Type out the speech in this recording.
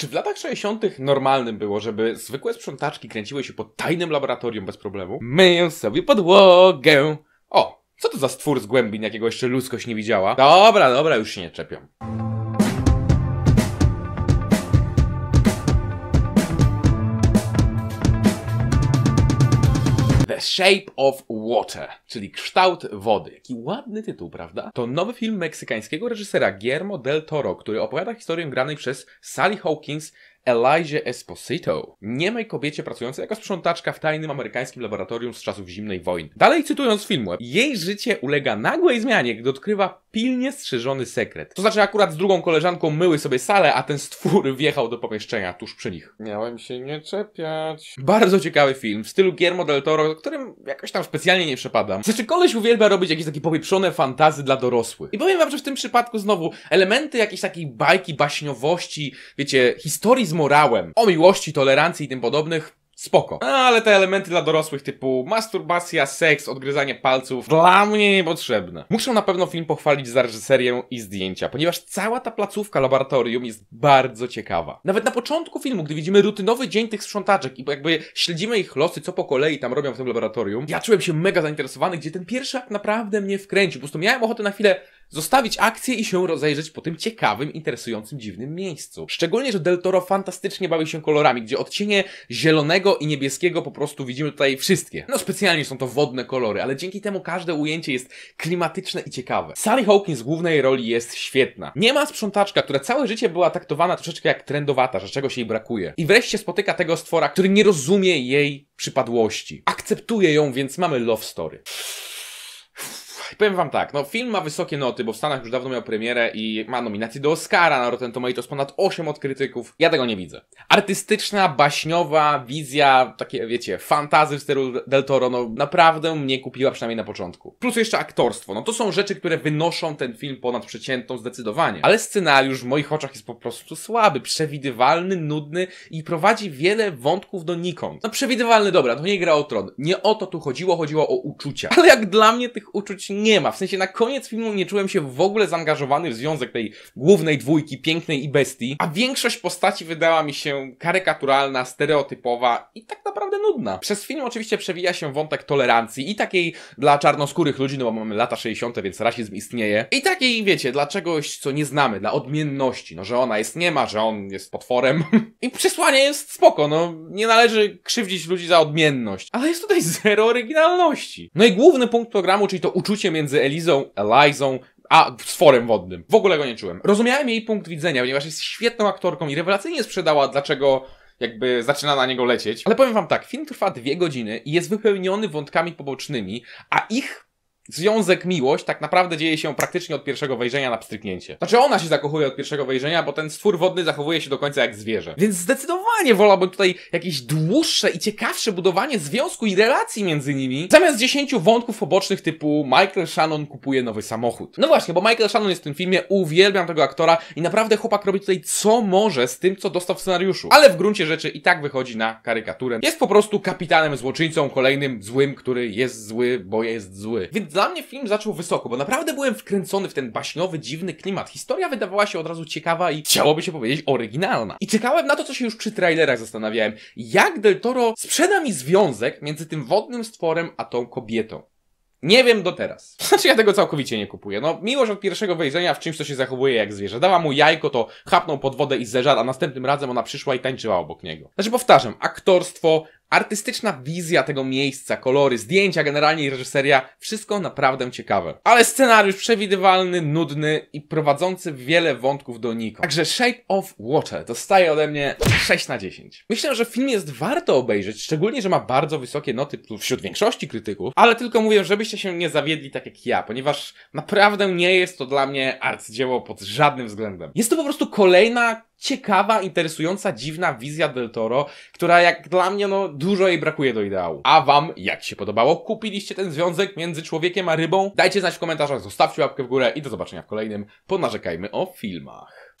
Czy w latach 60. normalnym było, żeby zwykłe sprzątaczki kręciły się po tajnym laboratorium bez problemu? Myję sobie podłogę. O, co to za stwór z głębin, jakiego jeszcze ludzkość nie widziała? Dobra, dobra, już się nie czepią. The Shape of Water, czyli kształt wody. Jaki ładny tytuł, prawda? To nowy film meksykańskiego reżysera Guillermo del Toro, który opowiada historię granej przez Sally Hawkins Elizie Esposito, niemej kobiecie pracującej jako sprzątaczka w tajnym amerykańskim laboratorium z czasów zimnej wojny. Dalej cytując filmu, jej życie ulega nagłej zmianie, gdy odkrywa pilnie strzeżony sekret. To znaczy akurat z drugą koleżanką myły sobie salę, a ten stwór wjechał do pomieszczenia tuż przy nich. Miałem się nie czepiać. Bardzo ciekawy film, w stylu Guillermo del Toro, którym jakoś tam specjalnie nie przepadam. Znaczy koleś uwielbia robić jakieś takie popieprzone fantazy dla dorosłych. I powiem wam, że w tym przypadku znowu elementy jakiejś takiej bajki, baśniowości, wiecie, historii z morałem, o miłości, tolerancji i tym podobnych, spoko. No, ale te elementy dla dorosłych typu masturbacja, seks, odgryzanie palców dla mnie niepotrzebne. Muszę na pewno film pochwalić za reżyserię i zdjęcia, ponieważ cała ta placówka laboratorium jest bardzo ciekawa. Nawet na początku filmu, gdy widzimy rutynowy dzień tych sprzątaczek i jakby śledzimy ich losy, co po kolei tam robią w tym laboratorium, ja czułem się mega zainteresowany, gdzie ten pierwszy akt naprawdę mnie wkręcił. Po prostu miałem ochotę na chwilę zostawić akcję i się rozejrzeć po tym ciekawym, interesującym, dziwnym miejscu. Szczególnie, że Del Toro fantastycznie bawi się kolorami, gdzie odcienie zielonego i niebieskiego po prostu widzimy tutaj wszystkie. No specjalnie są to wodne kolory, ale dzięki temu każde ujęcie jest klimatyczne i ciekawe. Sally Hawkins w głównej roli jest świetna. Nie ma sprzątaczka, która całe życie była traktowana troszeczkę jak trendowata, że czegoś jej brakuje. I wreszcie spotyka tego stwora, który nie rozumie jej przypadłości. Akceptuje ją, więc mamy love story. Powiem wam tak, no film ma wysokie noty, bo w Stanach już dawno miał premierę i ma nominację do Oscara na Rotten Tomatoes, ponad 8 od krytyków. Ja tego nie widzę. Artystyczna, baśniowa wizja, takie wiecie, fantazy w stylu Del Toro, no naprawdę mnie kupiła przynajmniej na początku. Plus jeszcze aktorstwo, no to są rzeczy, które wynoszą ten film ponad przeciętną zdecydowanie. Ale scenariusz w moich oczach jest po prostu słaby, przewidywalny, nudny i prowadzi wiele wątków donikąd. No przewidywalny, dobra, to nie gra o tron. Nie o to tu chodziło, chodziło o uczucia. Ale jak dla mnie tych uczuć nie ma. W sensie na koniec filmu nie czułem się w ogóle zaangażowany w związek tej głównej dwójki, pięknej i bestii, a większość postaci wydała mi się karykaturalna, stereotypowa i tak naprawdę nudna. Przez film oczywiście przewija się wątek tolerancji i takiej dla czarnoskórych ludzi, no bo mamy lata 60., więc rasizm istnieje. I takiej, wiecie, dla czegoś, co nie znamy, dla odmienności, no że ona jest nie ma, że on jest potworem. I przesłanie jest spoko, no nie należy krzywdzić ludzi za odmienność. Ale jest tutaj zero oryginalności. No i główny punkt programu, czyli to uczucie między Elizą, Elizą, a stworem wodnym. W ogóle go nie czułem. Rozumiałem jej punkt widzenia, ponieważ jest świetną aktorką i rewelacyjnie sprzedała, dlaczego jakby zaczyna na niego lecieć. Ale powiem wam tak, film trwa dwie godziny i jest wypełniony wątkami pobocznymi, a ich związek miłość tak naprawdę dzieje się praktycznie od pierwszego wejrzenia na pstryknięcie. Znaczy ona się zakochuje od pierwszego wejrzenia, bo ten stwór wodny zachowuje się do końca jak zwierzę. Więc zdecydowanie wolałbym tutaj jakieś dłuższe i ciekawsze budowanie związku i relacji między nimi, zamiast dziesięciu wątków pobocznych typu Michael Shannon kupuje nowy samochód. No właśnie, bo Michael Shannon jest w tym filmie, uwielbiam tego aktora i naprawdę chłopak robi tutaj co może z tym, co dostał w scenariuszu. Ale w gruncie rzeczy i tak wychodzi na karykaturę. Jest po prostu kapitanem złoczyńcą, kolejnym złym, który jest zły, bo jest zły. Więc dla mnie film zaczął wysoko, bo naprawdę byłem wkręcony w ten baśniowy, dziwny klimat. Historia wydawała się od razu ciekawa i chciałoby się powiedzieć oryginalna. I czekałem na to, co się już przy trailerach zastanawiałem. Jak Del Toro sprzeda mi związek między tym wodnym stworem a tą kobietą? Nie wiem do teraz. Znaczy ja tego całkowicie nie kupuję. No miłość od pierwszego wejrzenia w czymś, co się zachowuje jak zwierzę. Dała mu jajko, to chapnął pod wodę i zeżar, a następnym razem ona przyszła i tańczyła obok niego. Znaczy powtarzam, aktorstwo, Artystyczna wizja tego miejsca, kolory, zdjęcia, generalnie i reżyseria, wszystko naprawdę ciekawe. Ale scenariusz przewidywalny, nudny i prowadzący wiele wątków do nikąd. Także Shape of Water dostaje ode mnie 6 na 10. Myślę, że film jest warto obejrzeć, szczególnie, że ma bardzo wysokie noty wśród większości krytyków, ale tylko mówię, żebyście się nie zawiedli tak jak ja, ponieważ naprawdę nie jest to dla mnie arcydzieło pod żadnym względem. Jest to po prostu kolejna ciekawa, interesująca, dziwna wizja Del Toro, która jak dla mnie, no, dużo jej brakuje do ideału. A wam, jak się podobało? Kupiliście ten związek między człowiekiem a rybą? Dajcie znać w komentarzach, zostawcie łapkę w górę i do zobaczenia w kolejnym Ponarzekajmy o filmach.